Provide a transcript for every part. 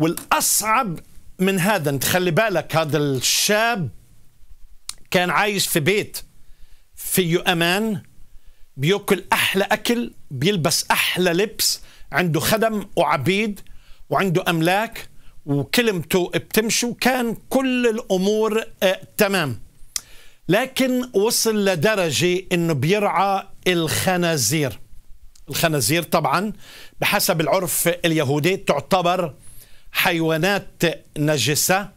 والاصعب من هذا انت خلي بالك هذا الشاب كان عايش في بيت فيه امان بياكل احلى اكل بيلبس احلى لبس عنده خدم وعبيد وعنده املاك وكلمته بتمشي وكان كل الامور آه تمام لكن وصل لدرجه انه بيرعى الخنازير الخنازير طبعا بحسب العرف اليهودي تعتبر حيوانات نجسة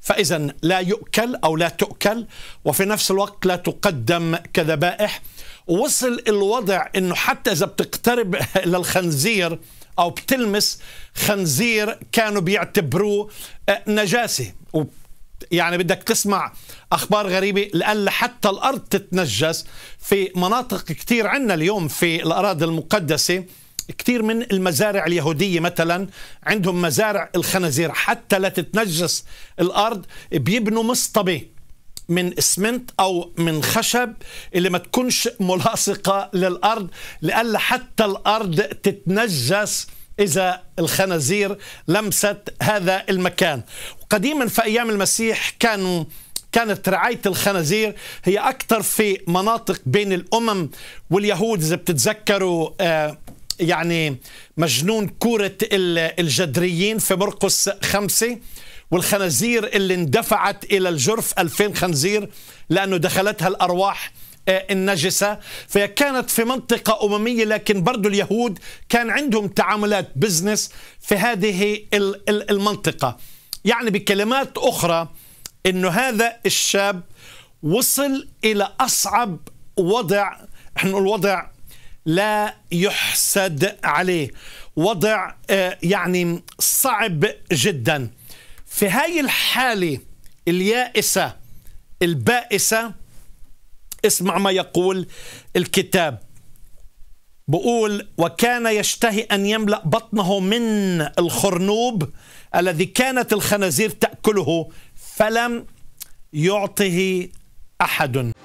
فإذا لا يؤكل أو لا تؤكل وفي نفس الوقت لا تقدم كذبائح وصل الوضع أنه حتى إذا بتقترب للخنزير أو بتلمس خنزير كانوا بيعتبروه آه، نجاسة يعني بدك تسمع اخبار غريبه لأن حتى الارض تتنجس في مناطق كثير عندنا اليوم في الاراضي المقدسه كثير من المزارع اليهودية مثلا عندهم مزارع الخنازير حتى لا تتنجس الأرض بيبنوا مصطبة من اسمنت او من خشب اللي ما تكونش ملاصقه للارض لألا حتى الارض تتنجس اذا الخنازير لمست هذا المكان قديما في ايام المسيح كانوا كانت رعاية الخنازير هي أكثر في مناطق بين الأمم واليهود إذا بتتذكروا آه يعني مجنون كرة الجدريين في مرقس خمسة والخنازير اللي اندفعت إلى الجرف 2000 خنزير لأنه دخلتها الأرواح آه، النجسة فهي كانت في منطقة أممية لكن برضو اليهود كان عندهم تعاملات بزنس في هذه المنطقة يعني بكلمات أخرى أنه هذا الشاب وصل إلى أصعب وضع نحن الوضع وضع لا يحسد عليه وضع آه، يعني صعب جدا في هاي الحالة اليائسة البائسة اسمع ما يقول الكتاب بقول وكان يشتهي أن يملأ بطنه من الخرنوب الذي كانت الخنازير تأكله فلم يعطه أحد